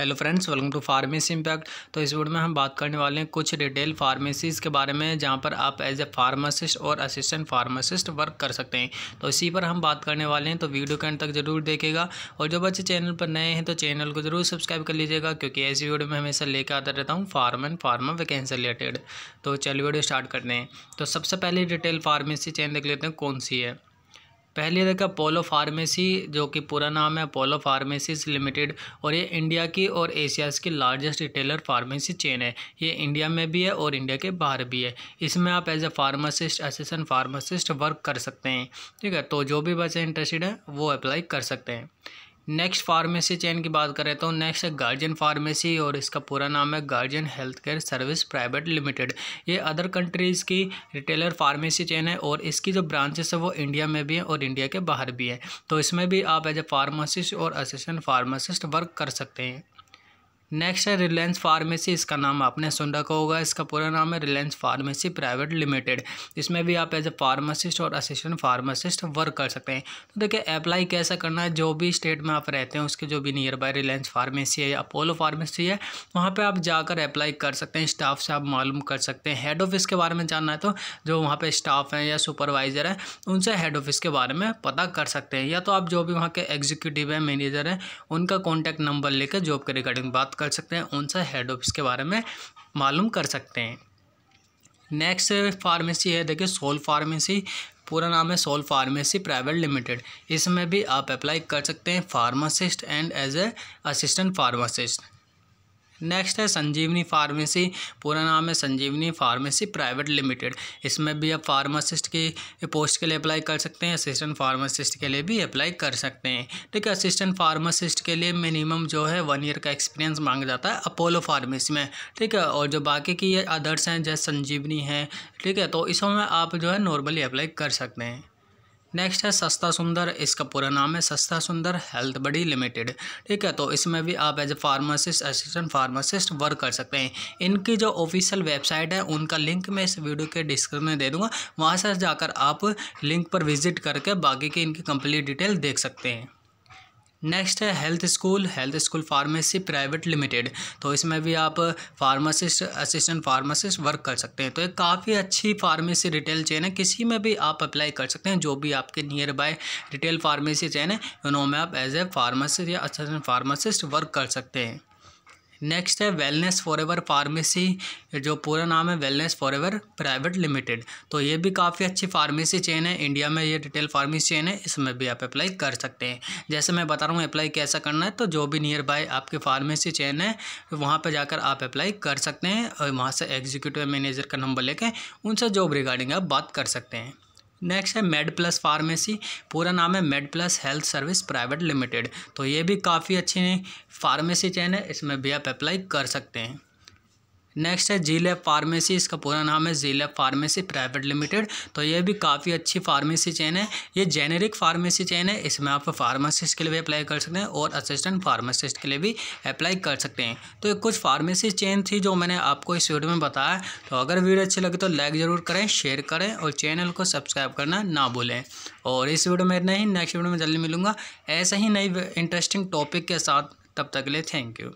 hello friends welcome to pharmacy impact तो इस video में हम बात करने वाले हैं कुछ रिटेल फार्मेसीज़ के बारे में जहां पर आप एज ए फार्मासिस्ट और असिस्टेंट फार्मासिस्ट वर्क कर सकते हैं तो इसी पर हम बात करने वाले हैं तो वीडियो के अंत तक जरूर देखेगा और जो बच्चे चैनल पर नए हैं तो चैनल को जरूर सब्सक्राइब कर लीजिएगा क्योंकि ऐसी वीडियो में हमेशा लेकर आता रहता हूँ pharm and pharma vacancy related तो चलिए वीडियो स्टार्ट करते हैं तो सबसे पहले रिटेल फार्मेसी चैन देख लेते हैं कौन सी है पहले देखा अपोलो फार्मेसी जो कि पूरा नाम है अपोलो फार्मेसीज लिमिटेड और ये इंडिया की और एशियाज़ की लार्जेस्ट रिटेलर फार्मेसी चेन है ये इंडिया में भी है और इंडिया के बाहर भी है इसमें आप as a pharmacist assistant pharmacist work कर सकते हैं ठीक है तो जो भी बच्चे इंटरेस्टेड हैं वो अप्लाई कर सकते हैं नेक्स्ट फार्मेसी चैन की बात करें तो नेक्स्ट है गार्जियन फार्मेसी और इसका पूरा नाम है guardian health care service private limited ये अदर कंट्रीज़ की रिटेलर फार्मेसी चैन है और इसकी जो ब्रांचेस है वो इंडिया में भी हैं और इंडिया के बाहर भी है तो इसमें भी आप एज ए फार्मासिस्ट और असिस्टेंट फार्मासिस्ट वर्क कर सकते हैं नेक्स्ट है रिलायंस फार्मेसी इसका नाम आपने सुन रखा होगा इसका पूरा नाम है रिलायंस फार्मेसी प्राइवेट लिमिटेड इसमें भी आप एज ए फार्मासिस्ट और असिस्टेंट फार्मासिस्ट वर्क कर सकते हैं तो देखिए अप्लाई कैसा करना है जो भी स्टेट में आप रहते हैं उसके जो भी नियर बाय रिलायंस फार्मेसी है या अपोलो फार्मेसी है वहाँ पर आप जाकर अप्लाई कर सकते हैं स्टाफ से आप मालूम कर सकते हैं हेड ऑफिस के बारे में जानना है तो जो वहाँ पर स्टाफ हैं या सुपरवाइज़र हैं उनसे हेड ऑफिस के बारे में पता कर सकते हैं या तो आप जो भी वहाँ के एग्जीक्यूटिव हैं मैनेजर हैं उनका कॉन्टैक्ट नंबर लेकर जॉब के रिगार्डिंग बात कर सकते हैं उन सा हेड ऑफिस के बारे में मालूम कर सकते हैं नेक्स्ट फार्मेसी है देखिए सोल फार्मेसी पूरा नाम है सोल फार्मेसी प्राइवेट लिमिटेड इसमें भी आप अप्लाई कर सकते हैं pharmacist and as a assistant pharmacist next है संजीवनी फार्मेसी पूरा नाम है संजीवनी फार्मेसी प्राइवेट लिमिटेड इसमें भी आप फार्मासिस्ट की पोस्ट के लिए अप्लाई कर सकते हैं असिस्टेंट फार्मासिस्ट के लिए भी अप्लाई कर सकते हैं ठीक है असिस्टेंट फार्मासिस्ट के लिए मिनिमम जो है वन ईयर का एक्सपीरियंस मांगा जाता है अपोलो फार्मेसी में ठीक है और जो बाकी की अदर्स हैं जैसे संजीवनी है ठीक है तो इसमें आप जो है नॉर्मली अप्लाई कर सकते हैं नेक्स्ट है सस्ता सुंदर इसका पूरा नाम है सस्ता सुंदर हेल्थ बडी लिमिटेड ठीक है तो इसमें भी आप as a pharmacist assistant pharmacist work कर सकते हैं इनकी जो ऑफिशियल वेबसाइट है उनका लिंक मैं इस वीडियो के डिस्क्रिप्शन में दे दूँगा वहाँ से जाकर आप लिंक पर विजिट करके बाकी की इनकी कंप्लीट डिटेल देख सकते हैं नेक्स्ट है health school health school pharmacy private limited तो इसमें भी आप फार्मासिस्ट असिस्टेंट फार्मासिस्ट वर्क कर सकते हैं तो एक काफ़ी अच्छी फार्मेसी रिटेल चेन है किसी में भी आप अप्लाई कर सकते हैं जो भी आपके nearby retail pharmacy chain है उन्होंने आप एज ए फार्मासिस्ट या असिस्टेंट फार्मासिस्ट वर्क कर सकते हैं नेक्स्ट है वेलनेस फॉर एवर फार्मेसी जो पूरा नाम है wellness forever private limited तो ये भी काफ़ी अच्छी फार्मेसी चेन है इंडिया में ये रिटेल फार्मेसी चेन है इसमें भी आप अप्लाई कर सकते हैं जैसे मैं बता रहा हूँ अप्लाई कैसा करना है तो जो भी नियर बाय आपकी फार्मेसी चेन है वहाँ पर जाकर आप अप्लाई कर सकते हैं और वहाँ से एग्जीक्यूटिव मैनेजर का नंबर लेके उनसे जॉब रिगार्डिंग आप बात कर सकते हैं नेक्स्ट है मेड प्लस फार्मेसी पूरा नाम है med plus health service private limited तो ये भी काफ़ी अच्छी फार्मेसी चैन है इसमें भी आप अप्लाई कर सकते हैं नेक्स्ट है जी लैब फार्मेसी इसका पूरा नाम है G lab pharmacy private limited तो ये भी काफ़ी अच्छी फार्मेसी चेन है ये जेनेरिक फार्मेसी चेन है इसमें आप फार्मासिस्ट के लिए भी अप्लाई कर सकते हैं और असिस्टेंट फार्मासिस्ट के लिए भी अप्लाई कर सकते हैं तो ये कुछ फार्मेसी चेन थी जो मैंने आपको इस वीडियो में बताया तो अगर वीडियो अच्छी लगे तो लाइक ज़रूर करें शेयर करें और चैनल को सब्सक्राइब करना ना भूलें और इस वीडियो में इतना ही नेक्स्ट वीडियो में जल्दी मिलूंगा ऐसे ही नई इंटरेस्टिंग टॉपिक के साथ तब तक ले लिए थैंक यू